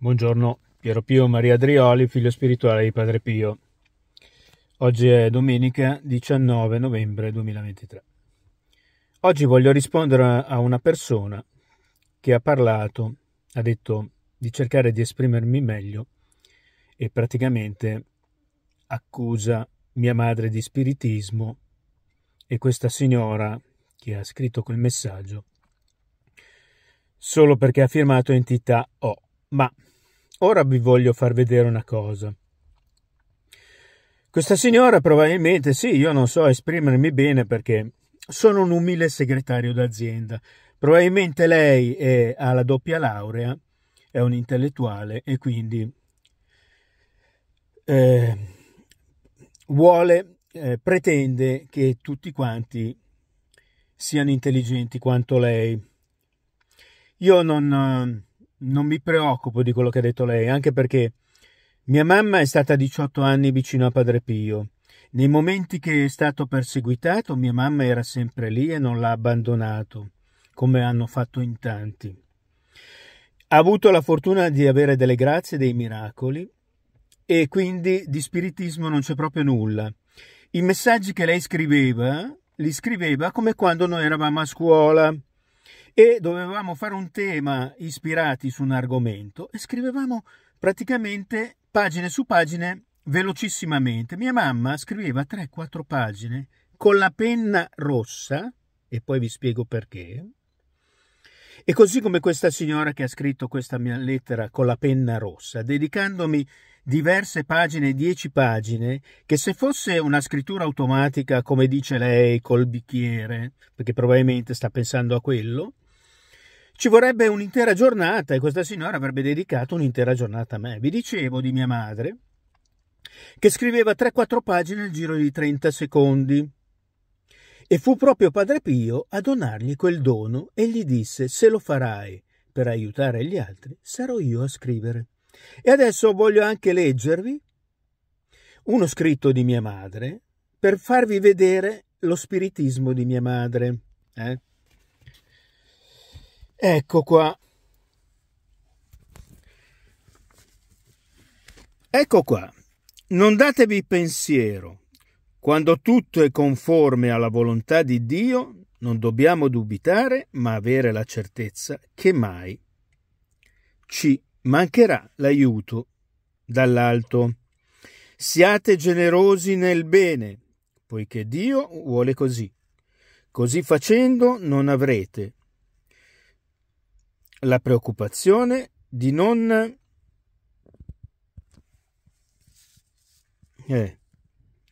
Buongiorno, Piero Pio Maria Drioli, figlio spirituale di Padre Pio. Oggi è domenica 19 novembre 2023. Oggi voglio rispondere a una persona che ha parlato, ha detto di cercare di esprimermi meglio e praticamente accusa mia madre di spiritismo e questa signora che ha scritto quel messaggio solo perché ha firmato entità O, ma Ora vi voglio far vedere una cosa. Questa signora probabilmente sì, io non so esprimermi bene perché sono un umile segretario d'azienda. Probabilmente lei è, ha la doppia laurea, è un intellettuale e quindi eh, vuole, eh, pretende che tutti quanti siano intelligenti quanto lei. Io non non mi preoccupo di quello che ha detto lei, anche perché mia mamma è stata 18 anni vicino a Padre Pio. Nei momenti che è stato perseguitato, mia mamma era sempre lì e non l'ha abbandonato, come hanno fatto in tanti. Ha avuto la fortuna di avere delle grazie, dei miracoli, e quindi di spiritismo non c'è proprio nulla. I messaggi che lei scriveva, li scriveva come quando noi eravamo a scuola, e dovevamo fare un tema ispirati su un argomento e scrivevamo praticamente pagine su pagine velocissimamente. Mia mamma scriveva 3-4 pagine con la penna rossa, e poi vi spiego perché. E così come questa signora che ha scritto questa mia lettera con la penna rossa, dedicandomi diverse pagine, dieci pagine, che se fosse una scrittura automatica, come dice lei, col bicchiere, perché probabilmente sta pensando a quello, ci vorrebbe un'intera giornata e questa signora avrebbe dedicato un'intera giornata a me. Vi dicevo di mia madre che scriveva 3-4 pagine nel giro di 30 secondi. E fu proprio Padre Pio a donargli quel dono e gli disse: Se lo farai per aiutare gli altri, sarò io a scrivere. E adesso voglio anche leggervi uno scritto di mia madre per farvi vedere lo spiritismo di mia madre. Eh? Ecco qua. Ecco qua. Non datevi pensiero. Quando tutto è conforme alla volontà di Dio, non dobbiamo dubitare, ma avere la certezza che mai ci mancherà l'aiuto dall'alto. Siate generosi nel bene, poiché Dio vuole così. Così facendo non avrete la preoccupazione di non Eh,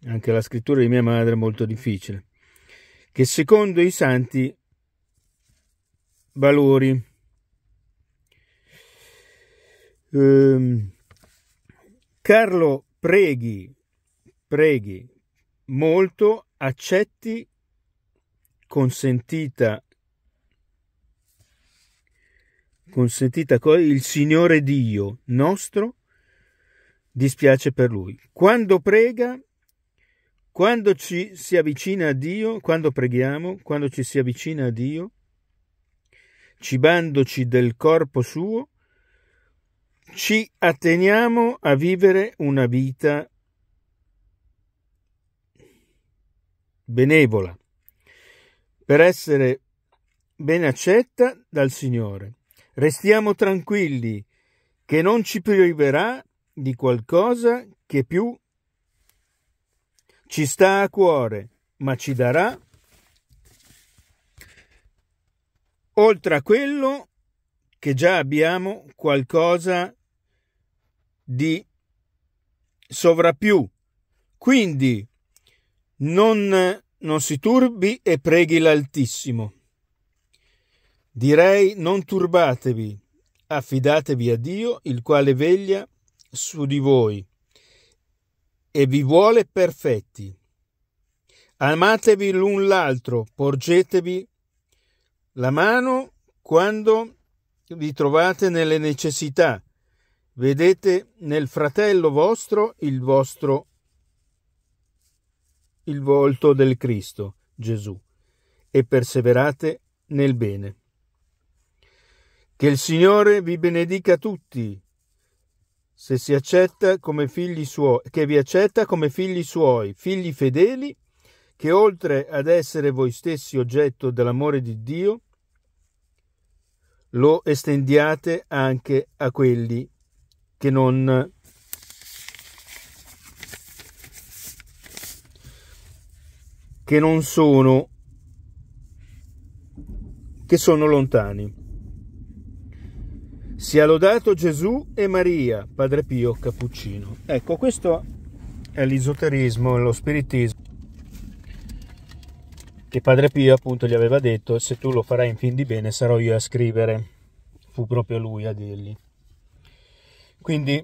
anche la scrittura di mia madre è molto difficile, che secondo i santi valori Ehm, Carlo, preghi, preghi molto, accetti consentita consentita il Signore Dio nostro dispiace per lui. Quando prega, quando ci si avvicina a Dio, quando preghiamo, quando ci si avvicina a Dio, cibandoci del corpo suo, ci atteniamo a vivere una vita benevola per essere ben accetta dal Signore. Restiamo tranquilli che non ci priverà di qualcosa che più ci sta a cuore, ma ci darà oltre a quello che già abbiamo qualcosa di sovrappiù. Quindi non, non si turbi e preghi l'Altissimo. Direi non turbatevi, affidatevi a Dio, il quale veglia su di voi e vi vuole perfetti. Amatevi l'un l'altro, porgetevi la mano quando vi trovate nelle necessità Vedete nel fratello vostro il vostro il volto del Cristo, Gesù, e perseverate nel bene. Che il Signore vi benedica tutti, se si accetta come figli suoi, che vi accetta come figli suoi, figli fedeli, che oltre ad essere voi stessi oggetto dell'amore di Dio, lo estendiate anche a quelli che non che non sono che sono lontani. Sia lodato Gesù e Maria, Padre Pio Cappuccino. Ecco, questo è l'esoterismo, lo spiritismo che Padre Pio appunto gli aveva detto se tu lo farai in fin di bene sarò io a scrivere. Fu proprio lui a dirgli. Quindi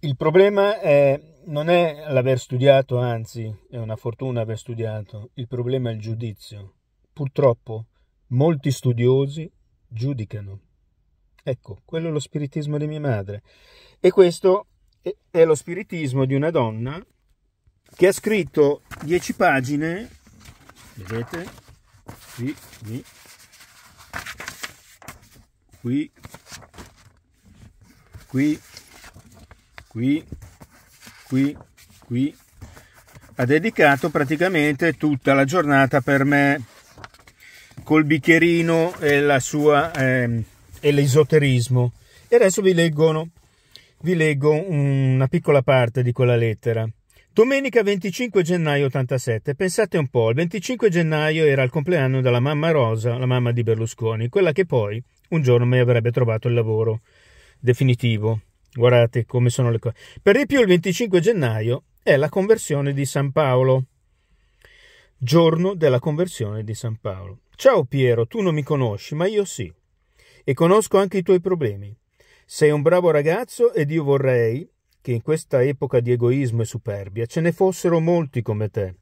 il problema è, non è l'aver studiato, anzi è una fortuna aver studiato, il problema è il giudizio. Purtroppo molti studiosi giudicano. Ecco, quello è lo spiritismo di mia madre. E questo è lo spiritismo di una donna che ha scritto 10 pagine, vedete, qui, qui, qui, qui, qui, qui. Ha dedicato praticamente tutta la giornata per me col bicchierino e, la sua, eh, e l'esoterismo. E adesso vi, leggono, vi leggo una piccola parte di quella lettera. Domenica 25 gennaio 87, pensate un po', il 25 gennaio era il compleanno della mamma Rosa, la mamma di Berlusconi, quella che poi un giorno mi avrebbe trovato il lavoro definitivo. Guardate come sono le cose. Per di più il 25 gennaio è la conversione di San Paolo, giorno della conversione di San Paolo. Ciao Piero, tu non mi conosci, ma io sì, e conosco anche i tuoi problemi. Sei un bravo ragazzo ed io vorrei che in questa epoca di egoismo e superbia ce ne fossero molti come te.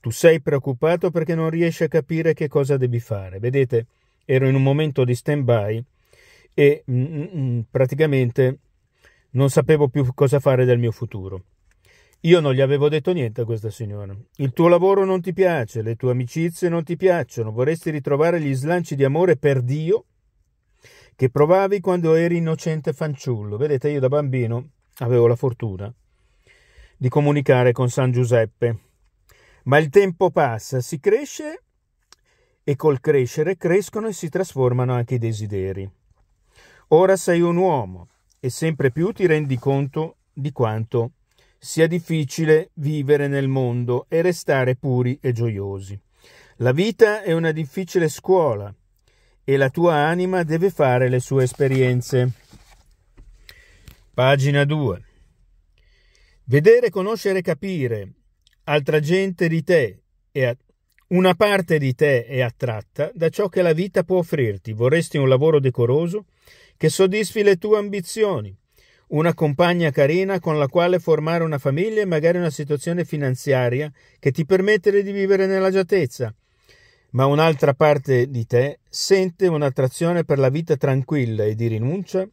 Tu sei preoccupato perché non riesci a capire che cosa devi fare. Vedete, ero in un momento di stand-by e mm, mm, mm, praticamente non sapevo più cosa fare del mio futuro. Io non gli avevo detto niente a questa signora. Il tuo lavoro non ti piace, le tue amicizie non ti piacciono, vorresti ritrovare gli slanci di amore per Dio che provavi quando eri innocente fanciullo. Vedete, io da bambino avevo la fortuna di comunicare con San Giuseppe. Ma il tempo passa, si cresce e col crescere crescono e si trasformano anche i desideri. Ora sei un uomo e sempre più ti rendi conto di quanto sia difficile vivere nel mondo e restare puri e gioiosi. La vita è una difficile scuola e la tua anima deve fare le sue esperienze. Pagina 2. Vedere, conoscere e capire altra gente di te e a... una parte di te è attratta da ciò che la vita può offrirti. Vorresti un lavoro decoroso? che soddisfi le tue ambizioni, una compagna carina con la quale formare una famiglia e magari una situazione finanziaria che ti permette di vivere nell'agiatezza. Ma un'altra parte di te sente un'attrazione per la vita tranquilla e di rinuncia?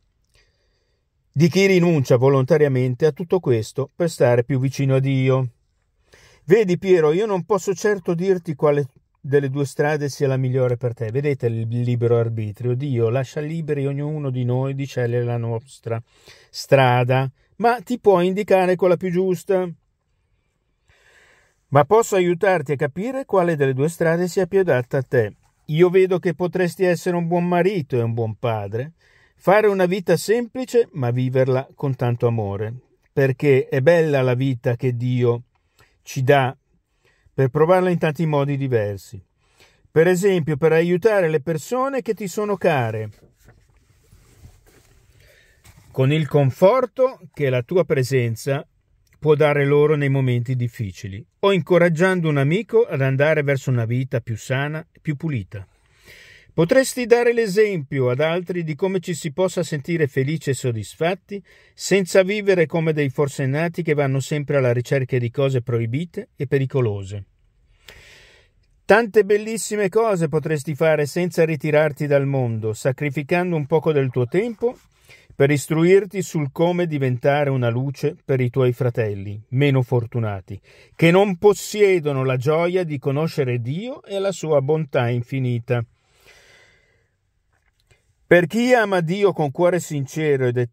Di chi rinuncia volontariamente a tutto questo per stare più vicino a Dio. Vedi Piero, io non posso certo dirti quale delle due strade sia la migliore per te. Vedete il libero arbitrio. Dio lascia liberi ognuno di noi di scegliere la nostra strada, ma ti può indicare quella più giusta. Ma posso aiutarti a capire quale delle due strade sia più adatta a te. Io vedo che potresti essere un buon marito e un buon padre, fare una vita semplice ma viverla con tanto amore, perché è bella la vita che Dio ci dà per provarla in tanti modi diversi. Per esempio, per aiutare le persone che ti sono care, con il conforto che la tua presenza può dare loro nei momenti difficili, o incoraggiando un amico ad andare verso una vita più sana e più pulita. Potresti dare l'esempio ad altri di come ci si possa sentire felici e soddisfatti senza vivere come dei forsennati che vanno sempre alla ricerca di cose proibite e pericolose. Tante bellissime cose potresti fare senza ritirarti dal mondo, sacrificando un poco del tuo tempo per istruirti sul come diventare una luce per i tuoi fratelli meno fortunati, che non possiedono la gioia di conoscere Dio e la sua bontà infinita. Per chi ama Dio con cuore sincero ed è...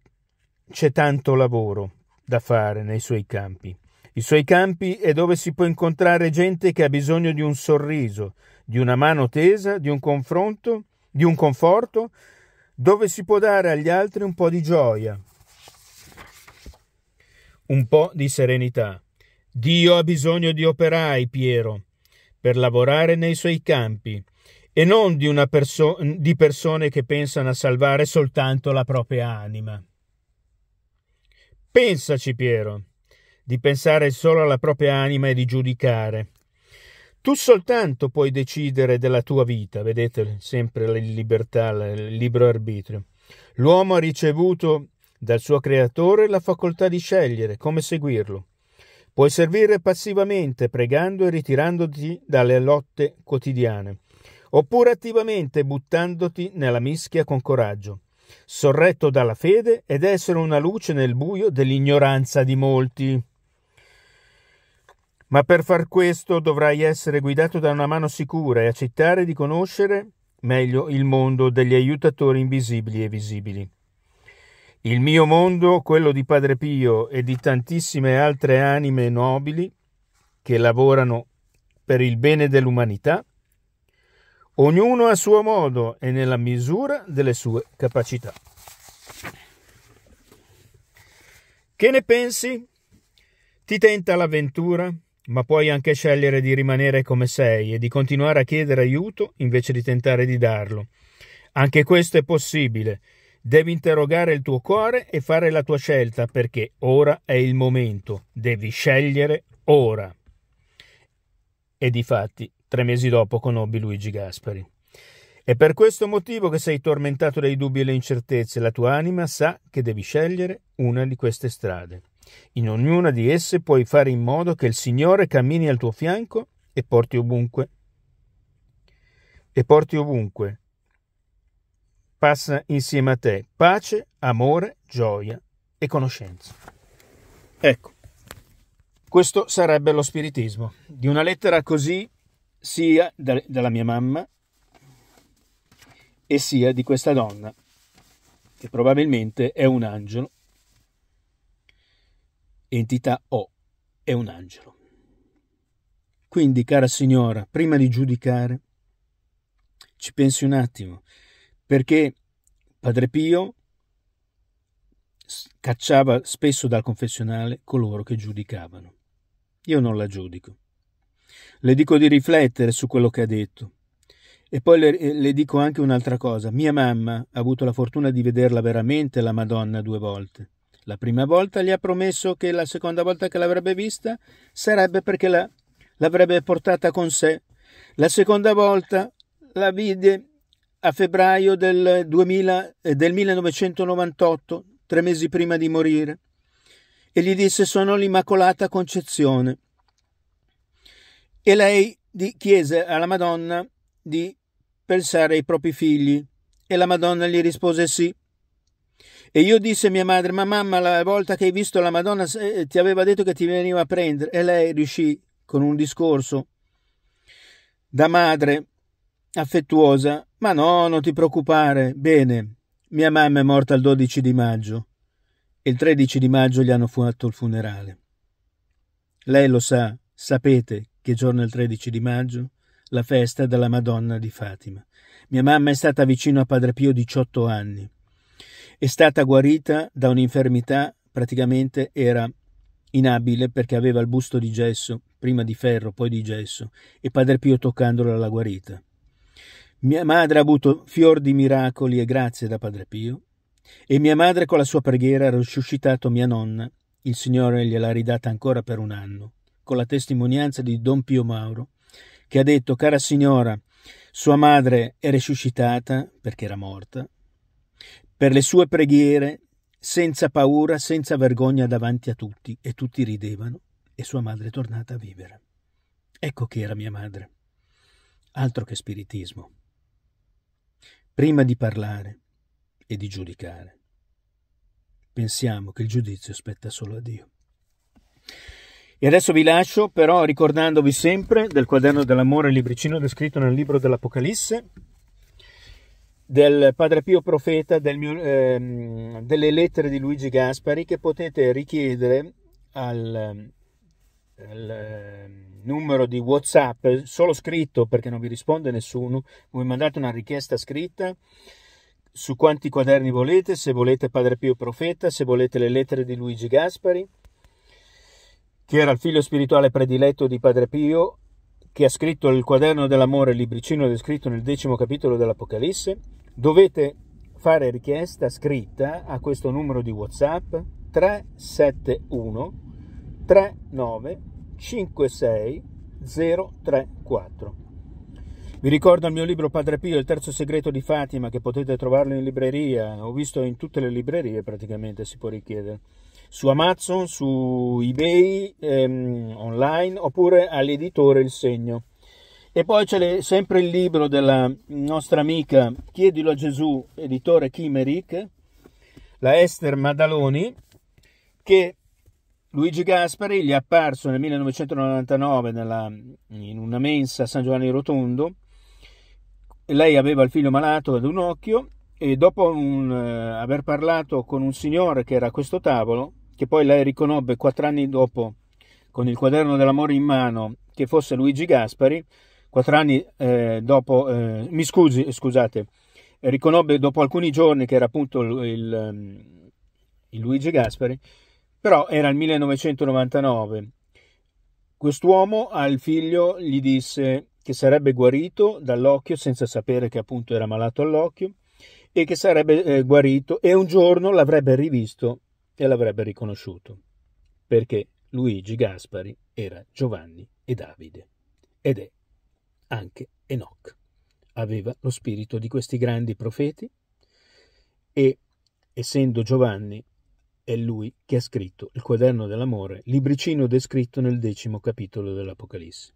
c'è tanto lavoro da fare nei suoi campi. I suoi campi è dove si può incontrare gente che ha bisogno di un sorriso, di una mano tesa, di un confronto, di un conforto, dove si può dare agli altri un po' di gioia, un po' di serenità. Dio ha bisogno di operai, Piero, per lavorare nei suoi campi e non di, perso- di persone che pensano a salvare soltanto la propria anima. Pensaci, Piero, di pensare solo alla propria anima e di giudicare. Tu soltanto puoi decidere della tua vita, vedete sempre la libertà, il libero arbitrio. L'uomo ha ricevuto dal suo creatore la facoltà di scegliere come seguirlo. Puoi servire passivamente pregando e ritirandoti dalle lotte quotidiane oppure attivamente buttandoti nella mischia con coraggio, sorretto dalla fede ed essere una luce nel buio dell'ignoranza di molti. Ma per far questo dovrai essere guidato da una mano sicura e accettare di conoscere meglio il mondo degli aiutatori invisibili e visibili. Il mio mondo, quello di Padre Pio e di tantissime altre anime nobili che lavorano per il bene dell'umanità, ognuno a suo modo e nella misura delle sue capacità. Che ne pensi? Ti tenta l'avventura, ma puoi anche scegliere di rimanere come sei e di continuare a chiedere aiuto invece di tentare di darlo. Anche questo è possibile. Devi interrogare il tuo cuore e fare la tua scelta perché ora è il momento. Devi scegliere ora. E di fatti Tre mesi dopo conobbi Luigi Gaspari. È per questo motivo che sei tormentato dai dubbi e le incertezze. La tua anima sa che devi scegliere una di queste strade. In ognuna di esse puoi fare in modo che il Signore cammini al tuo fianco e porti ovunque. E porti ovunque. Passa insieme a te pace, amore, gioia e conoscenza. Ecco, questo sarebbe lo spiritismo. Di una lettera così sia da, dalla mia mamma e sia di questa donna, che probabilmente è un angelo. Entità O è un angelo. Quindi, cara signora, prima di giudicare, ci pensi un attimo, perché Padre Pio cacciava spesso dal confessionale coloro che giudicavano. Io non la giudico. Le dico di riflettere su quello che ha detto. E poi le, eh, le dico anche un'altra cosa. Mia mamma ha avuto la fortuna di vederla veramente la Madonna due volte. La prima volta gli ha promesso che la seconda volta che l'avrebbe vista sarebbe perché la, l'avrebbe portata con sé. La seconda volta la vide a febbraio del, 2000, eh, del 1998, tre mesi prima di morire, e gli disse sono l'Immacolata Concezione. E lei di chiese alla Madonna di pensare ai propri figli. E la Madonna gli rispose sì. E io disse a mia madre, ma mamma, la volta che hai visto la Madonna eh, ti aveva detto che ti veniva a prendere. E lei riuscì con un discorso da madre affettuosa, ma no, non ti preoccupare. Bene, mia mamma è morta il 12 di maggio e il 13 di maggio gli hanno fatto il funerale. Lei lo sa, sapete che giorno il 13 di maggio? La festa della Madonna di Fatima. Mia mamma è stata vicino a Padre Pio 18 anni. È stata guarita da un'infermità, praticamente era inabile perché aveva il busto di gesso, prima di ferro, poi di gesso, e Padre Pio toccandola l'ha guarita. Mia madre ha avuto fior di miracoli e grazie da Padre Pio, e mia madre con la sua preghiera ha risuscitato mia nonna, il Signore gliel'ha ridata ancora per un anno con la testimonianza di Don Pio Mauro, che ha detto Cara signora, sua madre è risuscitata perché era morta, per le sue preghiere, senza paura, senza vergogna davanti a tutti, e tutti ridevano, e sua madre è tornata a vivere. Ecco che era mia madre. Altro che spiritismo. Prima di parlare e di giudicare, pensiamo che il giudizio spetta solo a Dio. E adesso vi lascio però ricordandovi sempre del quaderno dell'amore, il libricino descritto nel libro dell'Apocalisse, del Padre Pio Profeta, del mio, eh, delle lettere di Luigi Gaspari che potete richiedere al, al ehm, numero di Whatsapp, solo scritto perché non vi risponde nessuno, voi mandate una richiesta scritta su quanti quaderni volete, se volete Padre Pio Profeta, se volete le lettere di Luigi Gaspari che era il figlio spirituale prediletto di Padre Pio, che ha scritto il quaderno dell'amore, il libricino descritto nel decimo capitolo dell'Apocalisse, dovete fare richiesta scritta a questo numero di WhatsApp 371 39 56 034. Vi ricordo il mio libro Padre Pio, il terzo segreto di Fatima, che potete trovarlo in libreria, ho visto in tutte le librerie praticamente, si può richiedere su Amazon, su eBay, ehm, online, oppure all'editore Il Segno. E poi c'è le, sempre il libro della nostra amica Chiedilo a Gesù, editore Chimeric, la Esther Maddaloni, che Luigi Gaspari gli è apparso nel 1999 nella, in una mensa a San Giovanni Rotondo. Lei aveva il figlio malato ad un occhio e dopo un, eh, aver parlato con un signore che era a questo tavolo, che poi lei riconobbe quattro anni dopo con il quaderno dell'amore in mano che fosse Luigi Gaspari, quattro anni eh, dopo, eh, mi scusi, scusate, riconobbe dopo alcuni giorni che era appunto il, il, ehm, il Luigi Gaspari, però era il 1999. Quest'uomo al figlio gli disse che sarebbe guarito dall'occhio senza sapere che appunto era malato all'occhio e che sarebbe eh, guarito e un giorno l'avrebbe rivisto e l'avrebbe riconosciuto, perché Luigi Gaspari era Giovanni e Davide, ed è anche Enoch. Aveva lo spirito di questi grandi profeti e, essendo Giovanni, è lui che ha scritto il quaderno dell'amore, libricino descritto nel decimo capitolo dell'Apocalisse.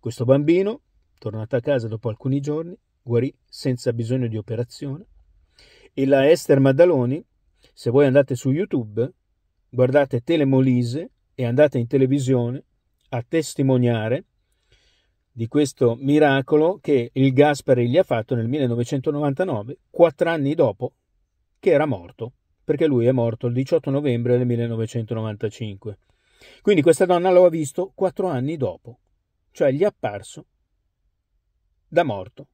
Questo bambino, tornato a casa dopo alcuni giorni, guarì senza bisogno di operazione e la Esther Maddaloni se voi andate su YouTube, guardate Telemolise e andate in televisione a testimoniare di questo miracolo che il Gaspari gli ha fatto nel 1999, quattro anni dopo che era morto, perché lui è morto il 18 novembre del 1995. Quindi questa donna lo ha visto quattro anni dopo, cioè gli è apparso da morto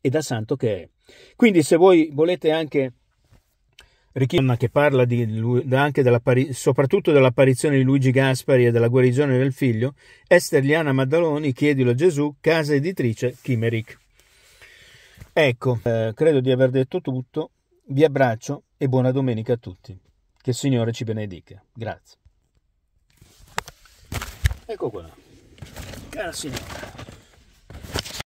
e da santo che è. Quindi se voi volete anche Richimma che parla di, della, soprattutto dell'apparizione di Luigi Gaspari e della guarigione del figlio, Esterliana Maddaloni, Chiedilo a Gesù, casa editrice Chimeric. Ecco, eh, credo di aver detto tutto, vi abbraccio e buona domenica a tutti. Che il Signore ci benedica. Grazie. Ecco qua. Cara signora.